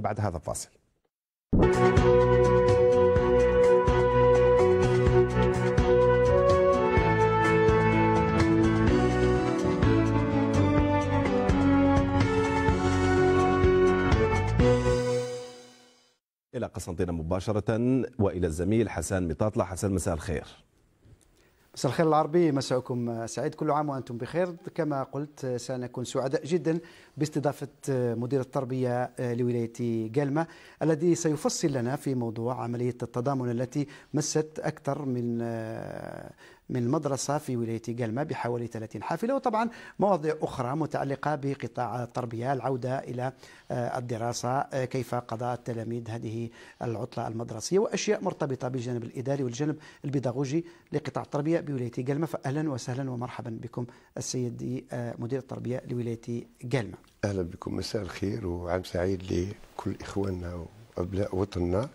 بعد هذا الفاصل إلى قسنطينة مباشرة وإلى الزميل حسان مطاطلة حسان مساء الخير مساء الخير العربي مساءكم سعيد كل عام وانتم بخير كما قلت سنكون سعداء جدا باستضافه مدير التربيه لولايه قلمه الذي سيفصل لنا في موضوع عمليه التضامن التي مست اكثر من من المدرسة في ولاية قلمة بحوالي 30 حافلة وطبعا مواضيع أخرى متعلقة بقطاع التربية العودة إلى آه، الدراسة آه، كيف قضاء التلاميذ هذه العطلة المدرسية وأشياء مرتبطة بالجانب الإداري والجانب البيداغوجي لقطاع التربية بولاية قلمة فأهلا وسهلا ومرحبا بكم السيد آه، مدير التربية لولاية قلمة أهلا بكم مساء الخير وعام سعيد لكل إخواننا وأبناء وطننا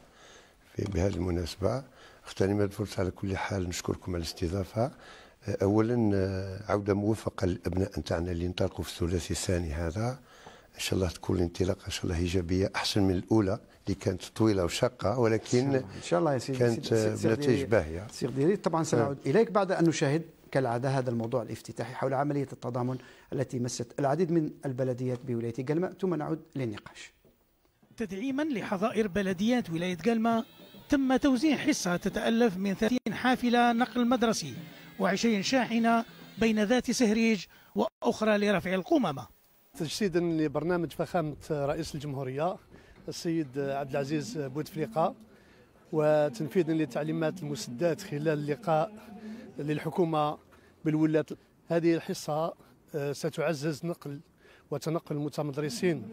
في بهذه المناسبة اختاني ما الفرصه على كل حال نشكركم على الاستضافه آه، اولا آه، عوده موفقه للابناء نتاعنا اللي انطلقوا في الثلاثي الثاني هذا ان شاء الله تكون الانطلاقه ان شاء الله ايجابيه احسن من الاولى اللي كانت طويله وشاقه ولكن ان شاء الله يا سيدي كانت بنتائج آه، باهيه طبعا سنعود آه. اليك بعد ان نشاهد كالعاده هذا الموضوع الافتتاحي حول عمليه التضامن التي مست العديد من البلديات بولايه قلمه ثم نعود للنقاش تدعيما لحظائر بلديات ولايه قلمه تم توزيع حصة تتألف من 30 حافلة نقل مدرسي و20 شاحنة بين ذات سهريج وأخرى لرفع القمامة تجسيدا لبرنامج فخامة رئيس الجمهورية السيد عبد العزيز بوتفليقة وتنفيذا لتعليمات المسدات خلال لقاء للحكومة بالولاة هذه الحصة آه، ستعزز نقل وتنقل المتمدرسين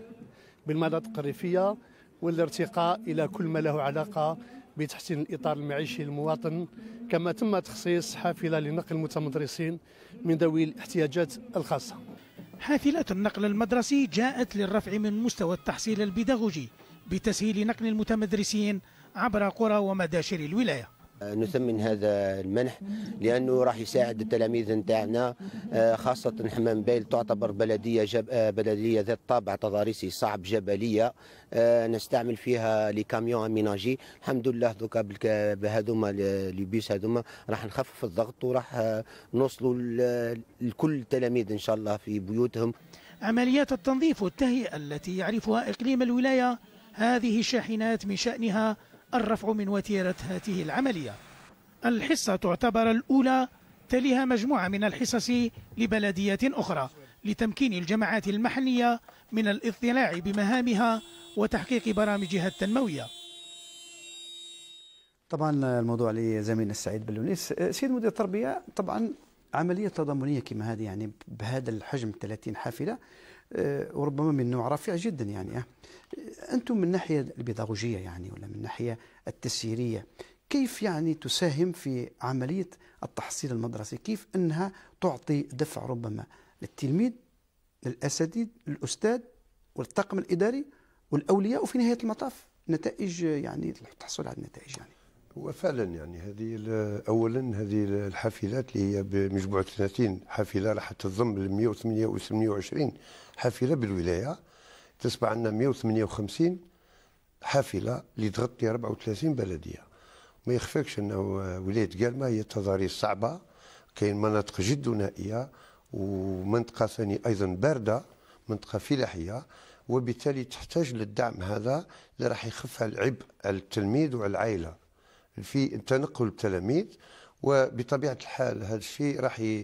بالمناطق الريفية والارتقاء إلى كل ما له علاقة بتحسين الإطار المعيشي للمواطن كما تم تخصيص حافلة لنقل المتمدرسين من ذوي الاحتياجات الخاصة حافله النقل المدرسي جاءت للرفع من مستوى التحصيل البيداغوجي بتسهيل نقل المتمدرسين عبر قرى ومداشر الولايه نثمن هذا المنح لانه راح يساعد التلاميذ نتاعنا آه، خاصه حمام بايل تعتبر بلديه جب... آه، بلديه ذات طابع تضاريسي صعب جبليه آه، نستعمل فيها لي كاميون اميناجي الحمد لله دوكا بهذوما لي بيس هذوما راح نخفف الضغط وراح نوصلوا لكل التلاميذ ان شاء الله في بيوتهم عمليات التنظيف والتهيئه التي يعرفها اقليم الولايه هذه الشاحنات من شانها الرفع من وتيرة هذه العملية الحصة تعتبر الأولى تليها مجموعة من الحصص لبلدية أخرى لتمكين الجماعات المحلية من الاطلاع بمهامها وتحقيق برامجها التنموية طبعا الموضوع لزميلنا السعيد بلونيس سيد مدير التربية طبعا عملية تضامنية كما هذه يعني بهذا الحجم 30 حافلة آه، وربما من نوع رفيع جدا يعني آه. انتم من الناحيه البيداغوجيه يعني ولا من الناحيه التسييريه كيف يعني تساهم في عمليه التحصيل المدرسي كيف انها تعطي دفع ربما للتلميذ للاساتذه للاستاذ والطاقم الاداري والاولياء وفي نهايه المطاف نتائج يعني تحصل على النتائج يعني هو فعلا يعني هذه اولا هذه الحافلات اللي هي بمجموعه 30 حافله راح تضم ل 128 حافله بالولايه تصبح عندنا 158 حافله اللي تغطي 34 بلديه ما يخفاكش انه ولايه كالما هي تضاريس صعبه كاين مناطق جد نائيه ومنطقه ثانيه ايضا بارده منطقه فلاحيه وبالتالي تحتاج للدعم هذا اللي راح يخف العبء على التلميذ وعلى العائله في تنقل التلاميذ وبطبيعه الحال هذا الشيء راح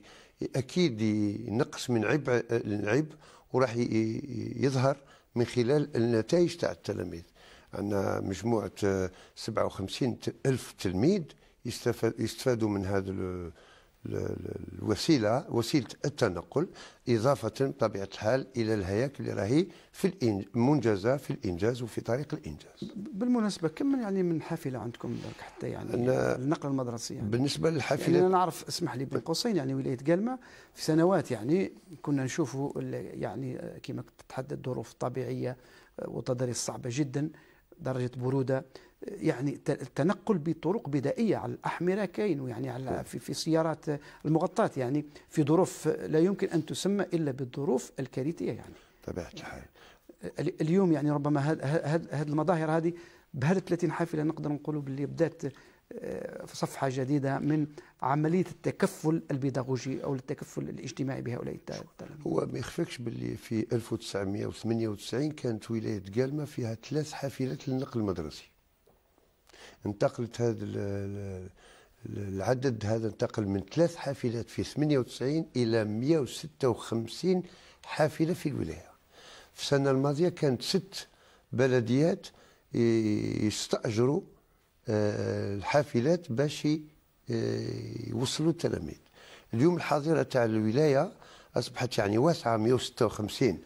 اكيد ينقص من عبء العبء وراح يظهر من خلال النتائج تاع التلاميذ عندنا مجموعه 57 الف تلميذ يستفادوا من هذا الوسيله وسيله التنقل اضافه بطبيعه الحال الى الهياكل اللي راهي في المنجزه في الانجاز وفي طريق الانجاز. بالمناسبه كم من يعني من حافله عندكم حتى يعني النقل المدرسي يعني بالنسبه للحافله يعني انا نعرف اسمح لي بين قوسين يعني ولايه قلمه في سنوات يعني كنا نشوفوا يعني كما تتحدد الظروف الطبيعيه آه، وتدريس صعبه جدا درجة برودة يعني التنقل بطرق بدائية على الأحمرة كاين يعني على نعم. في, في سيارات المغطاة يعني في ظروف لا يمكن أن تسمى إلا بالظروف الكارثية يعني طبيعة الحال اليوم يعني ربما هذه المظاهر هذه بهذه 30 حافله نقدر نقولوا باللي بدات صفحة جديدة من عملية التكفل البيداغوجي أو التكفل الاجتماعي بهؤلاء التلاميذ هو ما يخفكش باللي في 1998 كانت ولاية قالما فيها ثلاث حافلات للنقل المدرسي انتقلت هذا العدد هذا انتقل من ثلاث حافلات في 98 إلى 156 حافلة في الولاية في السنة الماضية كانت ست بلديات يستأجروا الحافلات باش آه، يوصلوا التلاميذ اليوم الحاضره تاع الولايه اصبحت يعني واسعه 156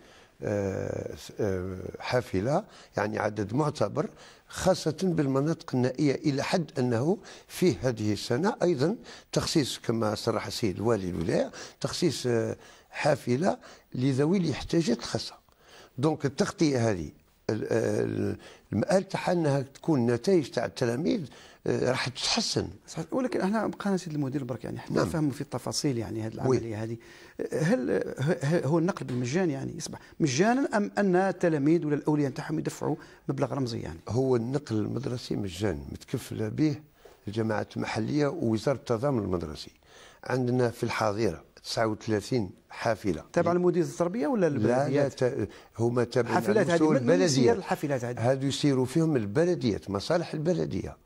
آه، آه، حافله يعني عدد معتبر خاصة بالمناطق النائية إلى حد أنه في هذه السنة أيضا تخصيص كما صرح السيد والي الولاية تخصيص حافلة لذوي الاحتياجات الخاصة دونك التغطية هذه المآل تاعها انها تكون نتائج تاع التلاميذ آه، راح تتحسن صحيح ولكن احنا بقينا سيد المدير برك يعني حتى نعم. نفهموا في التفاصيل يعني هذه العمليه هذه هل هو النقل بالمجان يعني يصبح مجانا ام ان التلاميذ ولا الاولياء نتاعهم يدفعوا مبلغ رمزي يعني هو النقل المدرسي مجان متكفل به الجماعات المحليه ووزاره التضامن المدرسي عندنا في الحاضره 39 حافله تابع لمديريه التربيه ولا البلديات؟ لا لا هما تابعين الحافلات هذه البلديات الحافلات هذه هذو يسيروا فيهم البلديات مصالح البلديه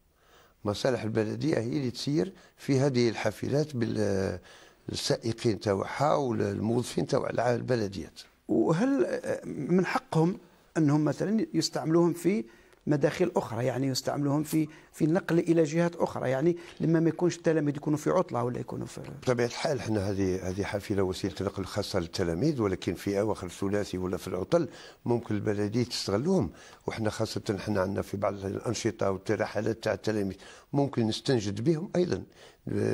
مصالح البلديه هي اللي تسير في هذه الحافلات بالسائقين تاعها والموظفين تاع البلديات وهل من حقهم انهم مثلا يستعملوهم في مداخل اخرى يعني يستعملوهم في في النقل الى جهات اخرى يعني لما ما يكونش التلاميذ يكونوا في عطله ولا يكونوا في بطبيعه الحال احنا هذه هذه حافله وسيله نقل خاصه للتلاميذ ولكن في اواخر الثلاثي ولا في العطل ممكن البلديه تستغلهم وحنا خاصه احنا عندنا في بعض الانشطه والرحلات تاع التلاميذ ممكن نستنجد بهم ايضا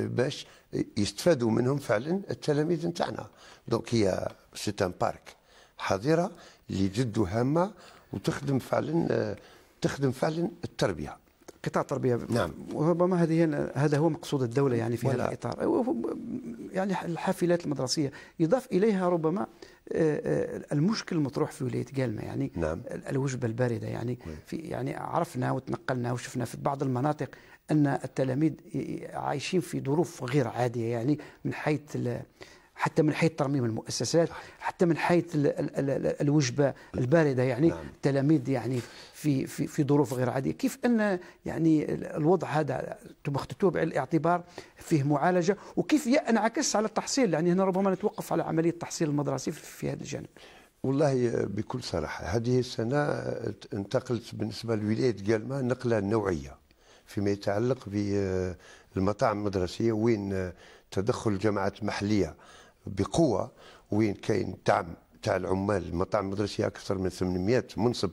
باش يستفادوا منهم فعلا التلاميذ نتاعنا دونك هي سيت بارك حاضره اللي جد هامه وتخدم فعلا تخدم فعلا التربيه قطاع التربيه نعم وربما هذه هذا هو مقصود الدوله يعني في هذا الاطار يعني الحافلات المدرسيه يضاف اليها ربما آه، آه، المشكل المطروح في ولايه قالمه يعني نعم. الوجبه البارده يعني نعم. في يعني عرفنا وتنقلنا وشفنا في بعض المناطق ان التلاميذ عايشين في ظروف غير عاديه يعني من حيث حتى من حيث ترميم المؤسسات حتى من حيث الوجبه البارده يعني نعم. التلاميذ يعني في في في ظروف غير عاديه كيف ان يعني الوضع هذا تبختتوه بعين الاعتبار فيه معالجه وكيف ينعكس على التحصيل يعني هنا ربما نتوقف على عمليه التحصيل المدرسي في هذا الجانب والله بكل صراحه هذه السنه انتقلت بالنسبه لولايه قالما نقله نوعيه فيما يتعلق بالمطاعم المدرسيه وين تدخل الجماعات المحليه بقوه وين كاين دعم تاع العمال المطاعم المدرسيه اكثر من 800 منصب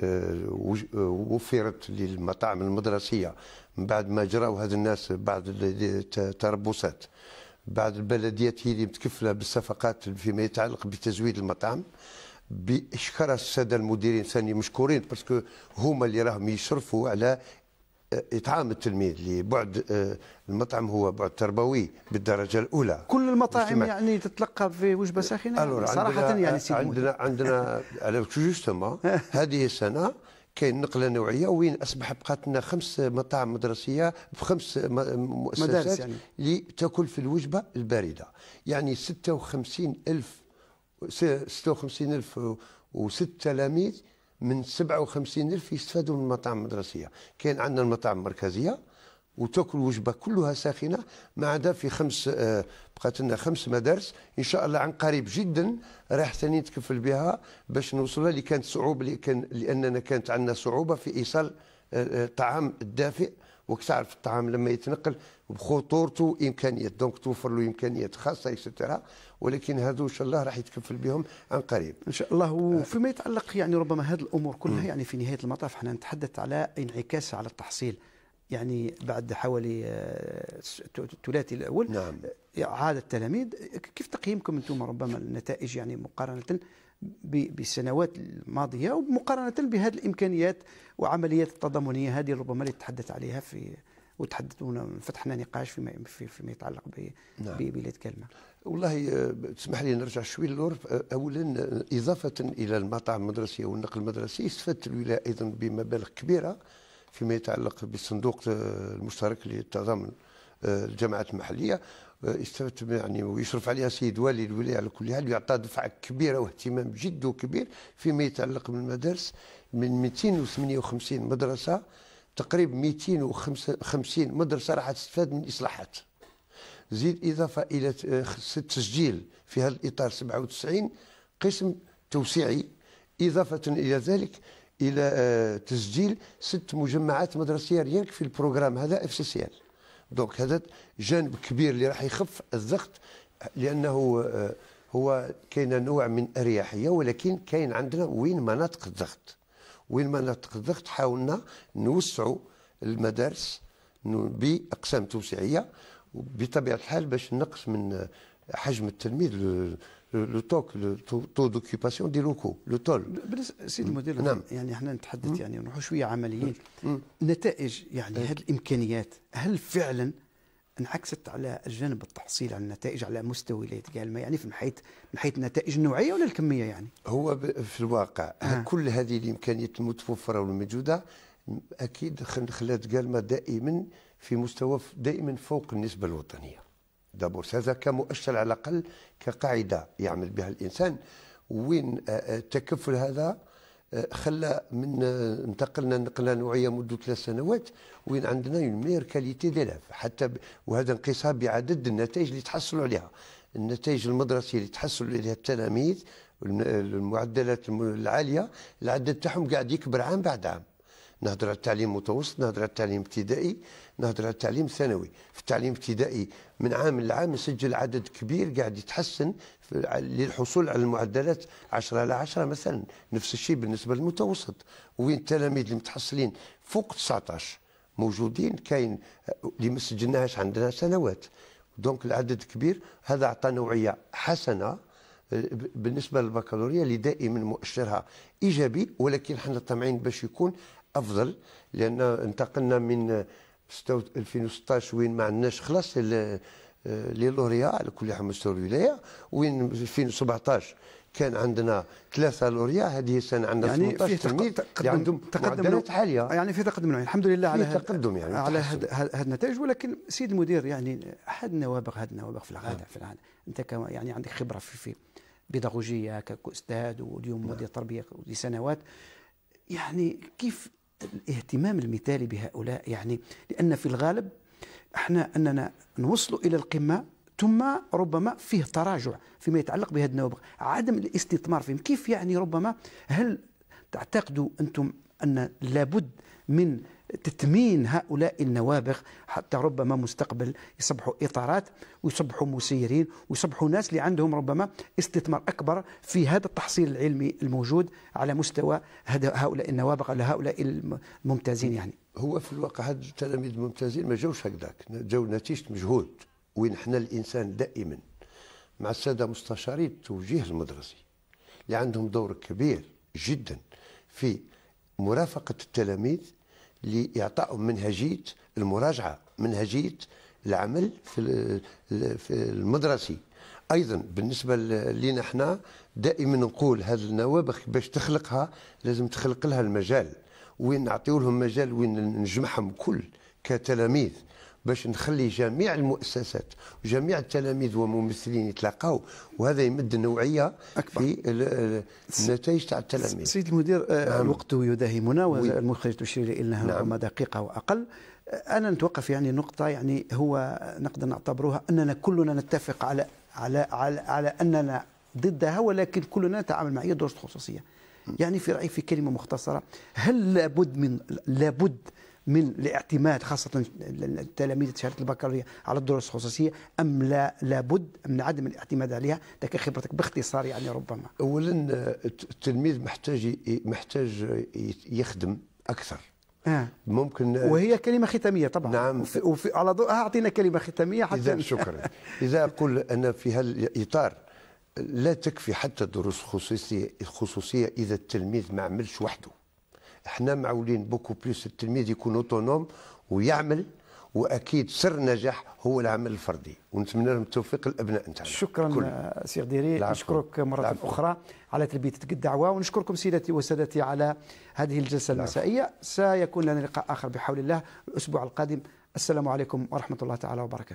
آه، آه، وفرت للمطاعم المدرسيه من بعد ما جراوا هاد الناس بعض التربصات بعض البلديات هي اللي متكفله بالصفقات فيما يتعلق بتزويد المطاعم بشكر الساده المديرين ثاني مشكورين باسكو هما اللي راهم يشرفوا على اطعام التلميذ لبعد آه، المطعم هو بعد تربوي بالدرجه الاولى كل المطاعم يعني تتلقى في وجبه ساخنه يعني صراحه يعني سيدي عندنا عندنا على تما هذه السنه كاين نقله نوعيه وين اصبح بقات لنا خمس مطاعم مدرسيه بخمس مؤسسات يعني. لتاكل في الوجبه البارده يعني 56 الف 56 الف وست تلاميذ من 57 ألف يستفادوا من المطاعم المدرسية كان عندنا المطاعم المركزية وتاكل وجبه كلها ساخنه ما عدا في خمس آه، بقات لنا خمس مدارس ان شاء الله عن قريب جدا راح ثاني نتكفل بها باش نوصلها اللي كانت صعوبه اللي كان لاننا كانت عندنا صعوبه في ايصال الطعام آه، آه، الدافئ وكتعرف الطعام لما يتنقل وبخطورته امكانيات دونك توفر له امكانيات خاصه اكسترا ولكن هذو ان شاء الله راح يتكفل بهم عن قريب ان شاء الله آه. وفيما يتعلق يعني ربما هذه الامور كلها يعني في نهايه المطاف احنا نتحدث على انعكاسها على التحصيل يعني بعد حوالي الثلاثي آه، الاول نعم آه، عاد التلاميذ كيف تقييمكم انتم ربما النتائج يعني مقارنه بالسنوات الماضيه ومقارنه بهذه الامكانيات وعمليات التضامنيه هذه ربما اللي تحدث عليها في وتحدثنا فتحنا نقاش فيما فيما يتعلق ب نعم. بولايه كلمه والله آه، تسمح لي نرجع شوي للور آه، اولا آه، اضافه الى المطاعم المدرسيه والنقل المدرسي استفدت الولايه ايضا بمبالغ كبيره فيما يتعلق بالصندوق المشترك للتضامن الجماعات المحليه استفدت يعني ويشرف عليها السيد والي الولايه على كل حال يعطى دفعه كبيره واهتمام جد وكبير فيما يتعلق بالمدارس من 258 مدرسه تقريبا 250 مدرسه راح تستفاد من الاصلاحات زيد اضافه الى تسجيل في هذا الاطار 97 قسم توسيعي اضافه الى ذلك الى آه، تسجيل ست مجمعات مدرسيه ريانك في البروغرام هذا اف سي سي دونك هذا جانب كبير اللي راح يخف الضغط لانه آه، هو كاين نوع من اريحيه ولكن كاين عندنا وين مناطق الضغط وين ما تقدر حاولنا نوسعوا المدارس باقسام توسيعيه بطبيعه الحال باش نقص من حجم التلميذ لو توك تو دوكيباسيون دي لوكو لو تول بالنسبه سيدي المدير نعم يعني احنا نتحدث يعني نروحوا شويه عمليين نتائج يعني هذه الامكانيات هل فعلا انعكست على الجانب التحصيل على النتائج على مستوى ولايه ما يعني من حيث من حيث النتائج النوعيه ولا الكميه يعني؟ هو في الواقع آه. كل هذه الامكانيات المتوفره والموجوده اكيد خلات ما دائما في مستوى دائما فوق النسبه الوطنيه. دابور هذا كمؤشر على الاقل كقاعده يعمل بها الانسان وين آه، آه، التكفل هذا آه، خلى من آه، انتقلنا نقله نوعيه مده ثلاث سنوات وين عندنا اون مير كاليتي ديلاف حتى ب... وهذا انقصها بعدد النتائج اللي تحصلوا عليها النتائج المدرسيه اللي تحصلوا عليها التلاميذ المعدلات العاليه العدد تاعهم قاعد يكبر عام بعد عام نهضر على التعليم المتوسط نهضر على التعليم الابتدائي نهضر على التعليم الثانوي في التعليم الابتدائي من عام لعام يسجل عدد كبير قاعد يتحسن للحصول على المعدلات 10 على 10 مثلا نفس الشيء بالنسبه للمتوسط وين التلاميذ اللي متحصلين فوق 19 موجودين كاين اللي ما سجلناهاش عندنا سنوات دونك العدد كبير هذا عطى نوعيه حسنه آه، بالنسبه للبكالوريا اللي دائما مؤشرها ايجابي ولكن حنا طامعين باش يكون افضل لان انتقلنا من 2016 وين ما عندناش خلاص آه، لي لوريا على كل حال مستوى الولايه وين 2017 كان عندنا ثلاثه لوريا هذه السنه عندنا يعني 18 تلميذ اللي تقدم معدلات عاليه يعني في تقدم يعني الحمد لله على تقدم يعني على هذه النتائج ولكن سيد المدير يعني احد النوابغ هذا النوابغ في العاده آه. في العاده انت يعني عندك خبره في في بيداغوجيه كاستاذ واليوم مدير تربيه لسنوات يعني كيف الاهتمام المثالي بهؤلاء يعني لأن في الغالب احنا أننا نوصل إلى القمة ثم ربما فيه تراجع فيما يتعلق بهذه النوابغ عدم الاستثمار فيهم كيف يعني ربما هل تعتقدوا أنتم أن لابد من تتمين هؤلاء النوابغ حتى ربما مستقبل يصبحوا إطارات ويصبحوا مسيرين ويصبحوا ناس اللي عندهم ربما استثمار أكبر في هذا التحصيل العلمي الموجود على مستوى هؤلاء النوابغ على هؤلاء الممتازين يعني هو في الواقع هاد التلاميذ الممتازين ما جاوش هكذاك جاو نتيجة مجهود وين حنا الإنسان دائما مع السادة مستشارين التوجيه المدرسي اللي عندهم دور كبير جدا في مرافقة التلاميذ لإعطائهم منهجية المراجعة منهجية العمل في المدرسي ايضا بالنسبه لينا احنا دائما نقول هذه النوابخ باش تخلقها لازم تخلق لها المجال وين نعطيو لهم مجال وين نجمعهم كل كتلاميذ باش نخلي جميع المؤسسات وجميع التلاميذ وممثلين يتلاقاو وهذا يمد النوعيه أكبر. في النتائج تاع التلاميذ سيد المدير آه، نعم. الوقت يداهمنا والمخرج تشير الى انها نعم. ربما دقيقه واقل آه، انا نتوقف يعني نقطه يعني هو نقدر نعتبروها اننا كلنا نتفق على على على, على اننا ضدها ولكن كلنا نتعامل مع هي دروس خصوصيه يعني في رايي في كلمه مختصره هل لابد من لابد من الاعتماد خاصة التلاميذ شهادة البكالوريا على الدروس الخصوصية أم لا لابد من عدم الاعتماد عليها لك خبرتك باختصار يعني ربما أولا التلميذ محتاج محتاج يخدم أكثر آه. ممكن وهي كلمة ختامية طبعا نعم وفي, وفي على ضوءها أعطينا كلمة ختامية حتى إذا شكرا إذا أقول أنا في هالإطار لا تكفي حتى الدروس الخصوصية الخصوصية إذا التلميذ ما عملش وحده احنا معولين بوكو بلوس التلميذ يكون اوتونوم ويعمل واكيد سر نجاح هو العمل الفردي ونتمنى لهم التوفيق الابناء نتاعنا شكرا سي غديري نشكرك مره العفو. اخرى على تلبيتك الدعوه ونشكركم سيدتي وسادتي على هذه الجلسه العفو. المسائيه سيكون لنا لقاء اخر بحول الله الاسبوع القادم السلام عليكم ورحمه الله تعالى وبركاته